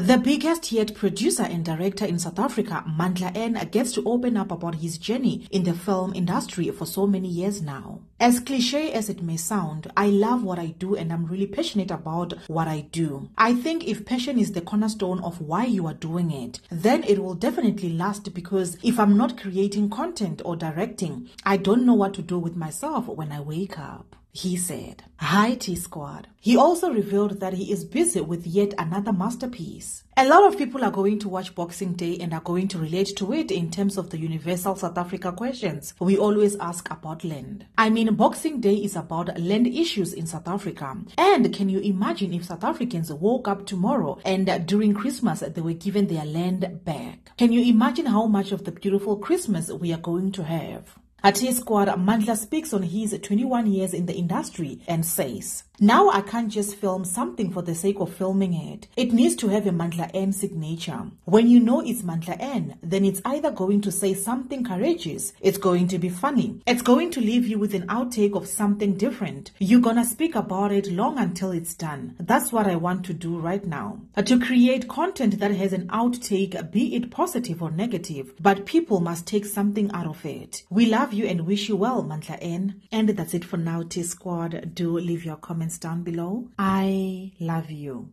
The biggest yet producer and director in South Africa, Mandla N, gets to open up about his journey in the film industry for so many years now. As cliche as it may sound, I love what I do and I'm really passionate about what I do. I think if passion is the cornerstone of why you are doing it, then it will definitely last because if I'm not creating content or directing, I don't know what to do with myself when I wake up he said. Hi, T Squad. He also revealed that he is busy with yet another masterpiece. A lot of people are going to watch Boxing Day and are going to relate to it in terms of the universal South Africa questions we always ask about land. I mean, Boxing Day is about land issues in South Africa. And can you imagine if South Africans woke up tomorrow and during Christmas they were given their land back? Can you imagine how much of the beautiful Christmas we are going to have? At his squad, Mandla speaks on his 21 years in the industry and says, Now I can't just film something for the sake of filming it. It needs to have a Mandla N signature. When you know it's Mandla N, then it's either going to say something courageous, it's going to be funny, it's going to leave you with an outtake of something different. You're gonna speak about it long until it's done. That's what I want to do right now. To create content that has an outtake, be it positive or negative, but people must take something out of it. We love love you and wish you well, Mantla N. And that's it for now, T Squad. Do leave your comments down below. I love you.